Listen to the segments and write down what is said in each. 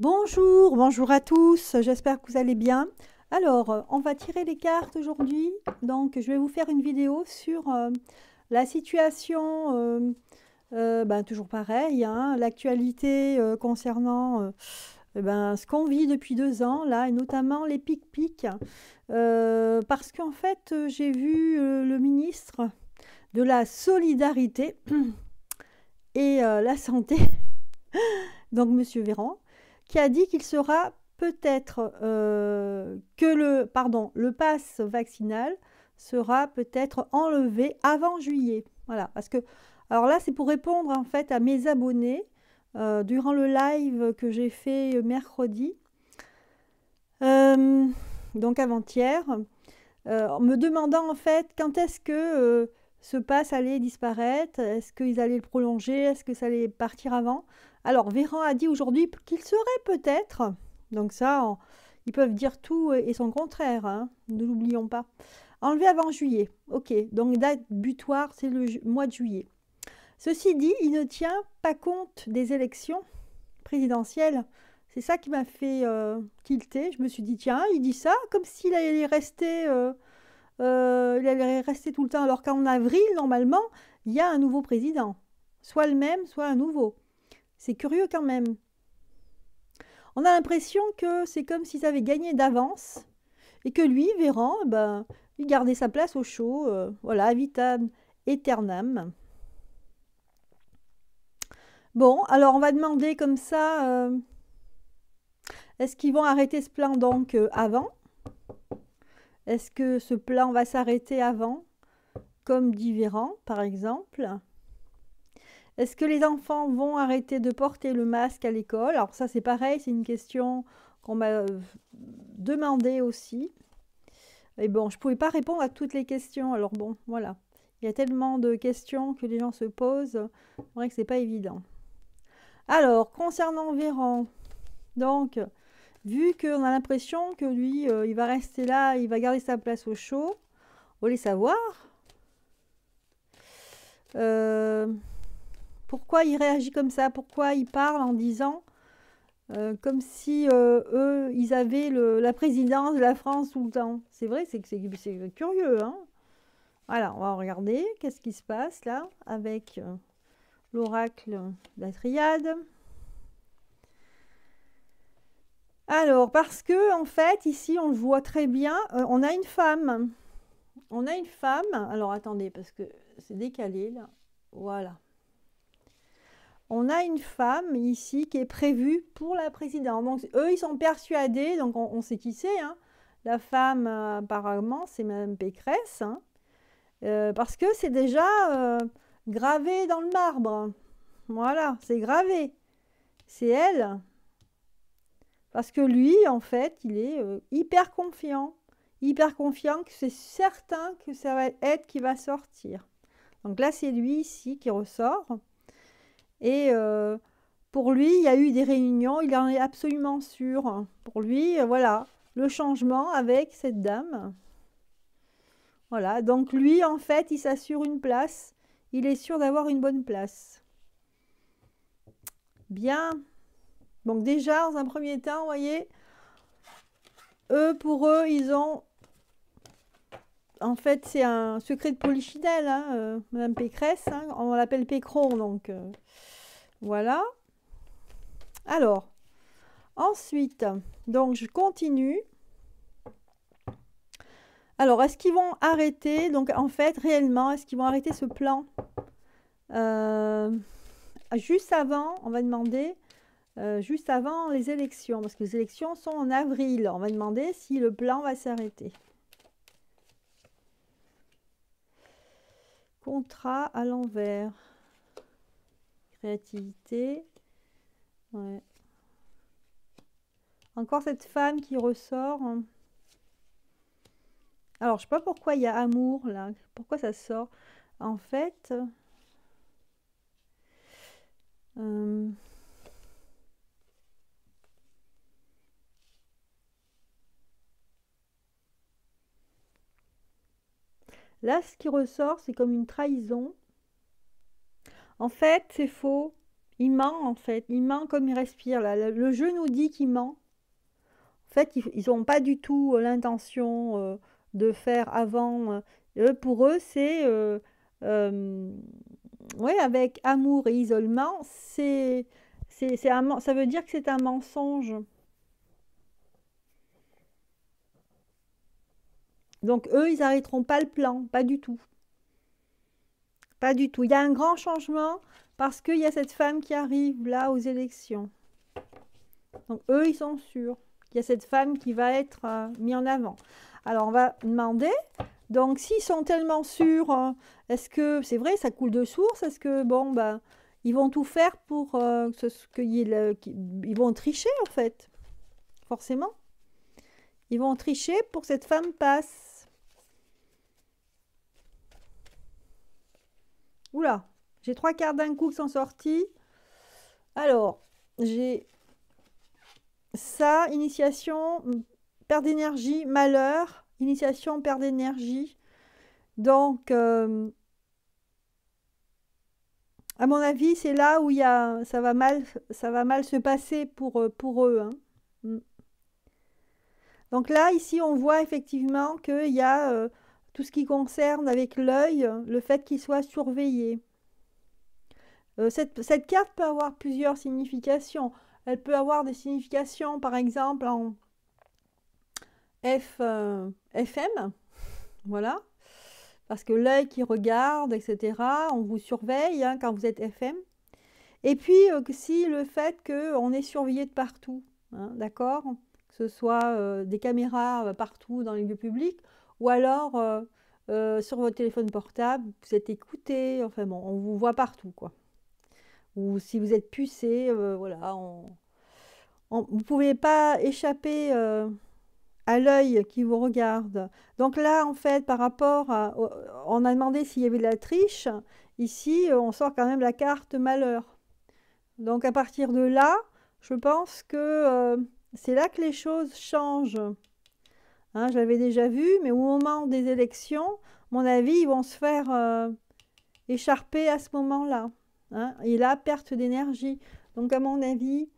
Bonjour, bonjour à tous, j'espère que vous allez bien. Alors, euh, on va tirer les cartes aujourd'hui. Donc, je vais vous faire une vidéo sur euh, la situation, euh, ben, toujours pareil, hein, l'actualité concernant ben, ce qu'on vit depuis deux ans, là, et notamment les pic pics parce qu'en fait, j'ai vu le ministre de la Solidarité et la Santé, donc Monsieur Véran, qui a dit qu'il sera peut-être euh, que le, pardon, le pass vaccinal sera peut-être enlevé avant juillet. Voilà, parce que, alors là, c'est pour répondre en fait à mes abonnés euh, durant le live que j'ai fait mercredi, euh, donc avant-hier, en me demandant en fait quand est-ce que ce pass allait disparaître, est-ce qu'ils allaient le prolonger, est-ce que ça allait partir avant. Alors, Véran a dit aujourd'hui qu'il serait peut-être, donc ça, ils peuvent dire tout et son contraire, hein. ne l'oublions pas. Enlevé avant juillet, ok, donc date butoir, c'est le mois de juillet. Ceci dit, il ne tient pas compte des élections présidentielles. C'est ça qui m'a fait euh, tilter. Je me suis dit, tiens, il dit ça comme s'il allait rester, euh, euh, allait rester tout le temps, alors qu'en avril, normalement, il y a un nouveau président. Soit le même, soit un nouveau. C'est curieux quand même. On a l'impression que c'est comme s'ils avaient gagné d'avance et que lui, Véran, eh ben, il gardait sa place au chaud, euh, voilà, vitam eternam. Bon, alors on va demander comme ça, euh, est-ce qu'ils vont arrêter ce plan donc euh, avant Est-ce que ce plan va s'arrêter avant Comme dit Véran, par exemple est-ce que les enfants vont arrêter de porter le masque à l'école Alors ça c'est pareil, c'est une question qu'on m'a euh, demandé aussi. Et bon, je ne pouvais pas répondre à toutes les questions, alors bon, voilà. Il y a tellement de questions que les gens se posent, c'est vrai que ce n'est pas évident. Alors, concernant Véran, donc, vu qu'on a l'impression que lui, euh, il va rester là, il va garder sa place au chaud, on les savoir. Euh, pourquoi il réagit comme ça Pourquoi il parle en disant euh, comme si euh, eux, ils avaient la présidence de la France tout le temps C'est vrai, c'est curieux. Hein voilà, on va regarder qu'est-ce qui se passe là avec euh, l'oracle de la triade. Alors, parce que en fait, ici, on le voit très bien, on a une femme. On a une femme. Alors, attendez, parce que c'est décalé là. Voilà on a une femme ici qui est prévue pour la présidente. Donc, eux, ils sont persuadés, donc on, sait qui c'est. Hein. La femme, apparemment, c'est Mme Pécresse, hein. euh, parce que c'est déjà euh, gravé dans le marbre. Voilà, c'est gravé. C'est elle. Parce que lui, en fait, il est euh, hyper confiant. Hyper confiant que c'est certain que ça va être qui va sortir. Donc là, c'est lui ici qui ressort. Et euh, pour lui, il y a eu des réunions, il en est absolument sûr. Pour lui, euh, voilà, le changement avec cette dame. Voilà, donc lui, en fait, il s'assure une place. Il est sûr d'avoir une bonne place. Bien. Donc déjà, dans un premier temps, vous voyez, eux, pour eux, ils ont en fait, c'est un secret de polichinelle, hein, euh, Madame Pécresse. Hein, on l'appelle Pécron, donc euh, voilà. Alors, ensuite, donc je continue. Alors, est-ce qu'ils vont arrêter, donc en fait, réellement, est-ce qu'ils vont arrêter ce plan euh, Juste avant, on va demander, juste avant les élections, parce que les élections sont en avril, on va demander si le plan va s'arrêter. Contrat à l'envers. Créativité. Ouais. Encore cette femme qui ressort. Hein. Alors, je sais pas pourquoi il y a amour là. Pourquoi ça sort En fait... Euh, Là, ce qui ressort, c'est comme une trahison. En fait, c'est faux. Il ment, en fait. Il ment comme il respire. Le jeu nous dit qu'il ment. En fait, ils n'ont pas du tout euh, l'intention euh, de faire avant. Euh, pour eux, c'est... Euh, oui, avec amour et isolement, c'est, ça veut dire que c'est un mensonge. Donc eux, ils n'arrêteront pas le plan, pas du tout. Pas du tout. Il y a un grand changement parce qu'il y a cette femme qui arrive là aux élections. Donc eux, ils sont sûrs qu'il y a cette femme qui va être euh, mise en avant. Alors on va demander, donc s'ils sont tellement sûrs, euh, est-ce que c'est vrai, ça coule de source Est-ce que, bon, ben, ils vont tout faire pour euh, ce, que ils vont tricher en fait, forcément. Ils vont tricher pour que cette femme passe. Oula, j'ai trois quarts d'un coup qui sont sortis. Alors, j'ai ça, initiation, perte d'énergie, malheur, initiation, perte d'énergie. Donc, euh, à mon avis, c'est là où y a, ça, va mal, ça va mal se passer pour, euh, pour eux. Hein. Mm. Donc là, ici, on voit effectivement qu'il y a... Euh, tout ce qui concerne avec l'œil le fait qu'il soit surveillé. Euh, cette, carte peut avoir plusieurs significations. Elle peut avoir des significations, par exemple, en FM, euh, voilà, parce que l'œil qui regarde, etc., on vous surveille hein, quand vous êtes FM. Et puis, aussi euh, le fait qu'on est surveillé de partout, hein, d'accord, que ce soit des caméras partout dans les lieux publics, ou alors, euh, euh, sur votre téléphone portable, vous êtes écouté, enfin bon, on vous voit partout, quoi. Ou si vous êtes pucé, euh, voilà, vous ne pouvez pas échapper à l'œil qui vous regarde. Donc là, en fait, par rapport à... On a demandé s'il y avait de la triche. Ici, on sort quand même la carte malheur. Donc à partir de là, je pense que c'est là que les choses changent. Hein, je l'avais déjà vu, mais au moment des élections, mon avis, ils vont se faire euh, écharper à ce moment-là. Hein, et là, perte d'énergie. Donc, à mon avis,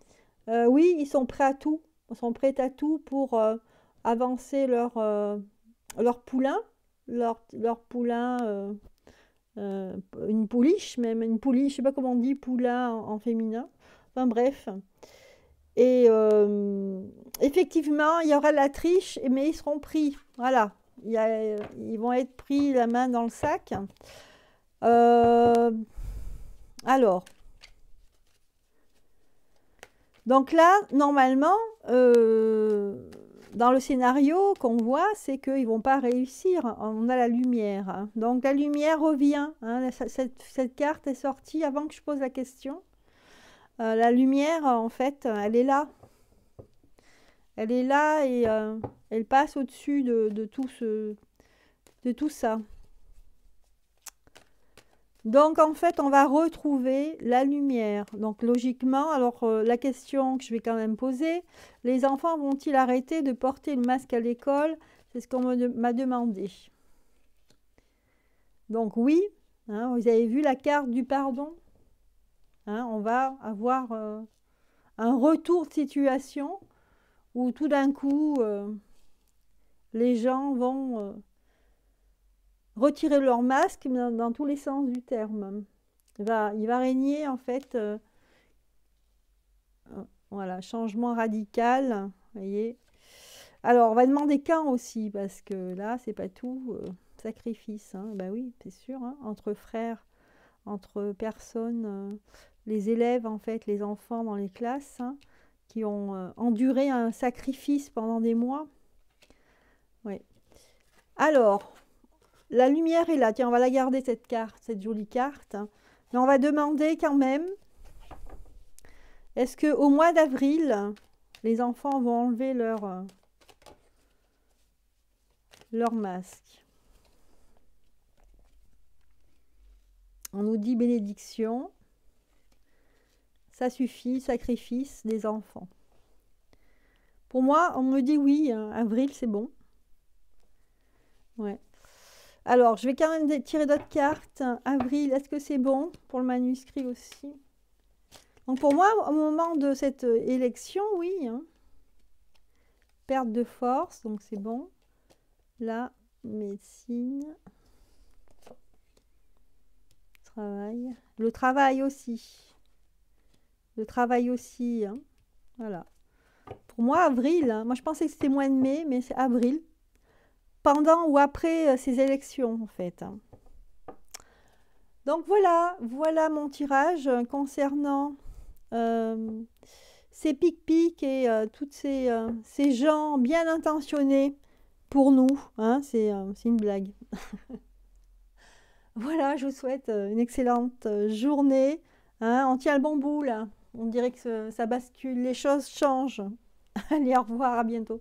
euh, oui, ils sont prêts à tout. Ils sont prêts à tout pour euh, avancer leur, leur poulain, leur, leur poulain, une pouliche, même une je ne sais pas comment on dit poulain en féminin. Enfin, bref. Et euh, effectivement, il y aura la triche, mais ils seront pris. Voilà, ils vont être pris la main dans le sac. Euh, alors, donc là, normalement, euh, dans le scénario qu'on voit, c'est qu'ils ne vont pas réussir. On a la lumière. Hein. Donc la lumière revient. Hein. cette, carte est sortie avant que je pose la question. Euh, la lumière, euh, en fait, euh, elle est là. Elle est là et elle passe au-dessus de, tout ce, de tout ça. Donc, en fait, on va retrouver la lumière. Donc, logiquement, alors la question que je vais quand même poser, les enfants vont-ils arrêter de porter le masque à l'école C'est ce qu'on m'a demandé. Donc, oui, hein, vous avez vu la carte du pardon Hein, on va avoir euh, un retour de situation où tout d'un coup, euh, les gens vont euh, retirer leur masque dans, tous les sens du terme. Il va, régner en fait, voilà, changement radical, Alors, on va demander quand aussi, parce que là, c'est pas tout. sacrifice, hein. ben oui, c'est sûr, hein, entre frères, entre personnes, euh, les élèves en fait, les enfants dans les classes, hein, qui ont euh, enduré un sacrifice pendant des mois. Oui. Alors, la lumière est là. Tiens, on va la garder cette carte, cette jolie carte. Hein. Mais on va demander quand même, est-ce qu'au mois d'avril, les enfants vont enlever leur, euh, leur masque On nous dit bénédiction, ça suffit, sacrifice des enfants. Pour moi, on me dit oui, hein, avril, c'est bon. Ouais. Alors, je vais quand même tirer d'autres cartes. Avril, est-ce que c'est bon pour le manuscrit aussi Donc pour moi, au moment de cette euh, élection, oui. Hein. Perte de force, donc c'est bon. La médecine. Le travail aussi. Le travail aussi. Hein. Voilà. Pour moi, avril. Hein, moi, je pensais que c'était mois de mai, mais c'est avril. Pendant ou après euh, ces élections, en fait. Hein. Donc voilà, voilà mon tirage euh, concernant euh, ces pic pics et toutes ces, ces, gens bien intentionnés pour nous. c'est une blague. Voilà, je vous souhaite euh, une excellente euh, journée. Hein. on tient le bambou là. On dirait que ça bascule, les choses changent. Allez, au revoir, à bientôt.